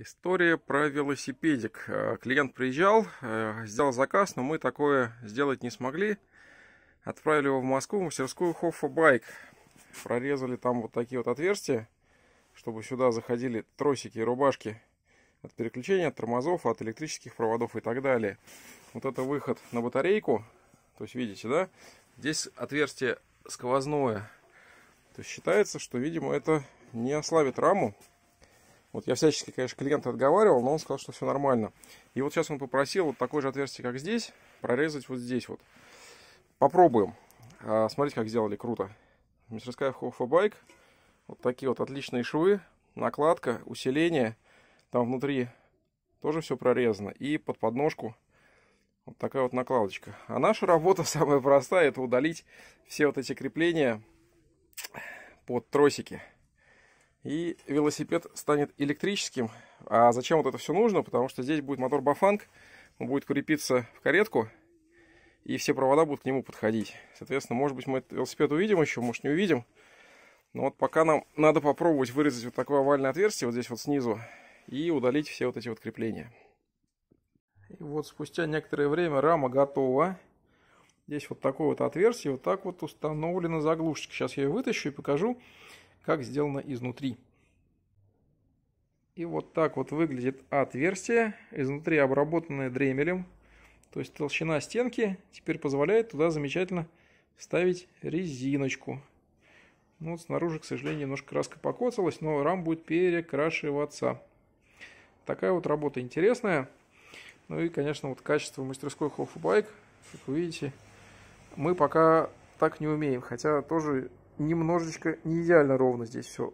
История про велосипедик. Э, клиент приезжал, э, сделал заказ, но мы такое сделать не смогли. Отправили его в Москву, в мастерскую Хоффа Байк. Прорезали там вот такие вот отверстия, чтобы сюда заходили тросики и рубашки от переключения, от тормозов, от электрических проводов и так далее. Вот это выход на батарейку. То есть, видите, да? Здесь отверстие сквозное. То есть считается, что, видимо, это не ослабит раму, вот я всячески, конечно, клиента отговаривал, но он сказал, что все нормально. И вот сейчас он попросил вот такое же отверстие, как здесь, прорезать вот здесь вот. Попробуем. А, смотрите, как сделали, круто. Мастерская Хоффа Байк. Вот такие вот отличные швы, накладка, усиление. Там внутри тоже все прорезано. И под подножку вот такая вот накладочка. А наша работа самая простая, это удалить все вот эти крепления под тросики и велосипед станет электрическим. А зачем вот это все нужно? Потому что здесь будет мотор Бафанг, он будет крепиться в каретку, и все провода будут к нему подходить. Соответственно, может быть, мы этот велосипед увидим еще, может, не увидим. Но вот пока нам надо попробовать вырезать вот такое овальное отверстие вот здесь вот снизу и удалить все вот эти вот крепления. И вот спустя некоторое время рама готова. Здесь вот такое вот отверстие, вот так вот установлена заглушечка. Сейчас я ее вытащу и покажу как сделано изнутри. И вот так вот выглядит отверстие, изнутри обработанное дремелем. То есть толщина стенки теперь позволяет туда замечательно вставить резиночку. Ну, вот снаружи, к сожалению, немножко краска покоцалась, но рам будет перекрашиваться. Такая вот работа интересная. Ну и, конечно, вот качество мастерской Half Bike, как вы видите, мы пока так не умеем. Хотя тоже немножечко не идеально ровно здесь все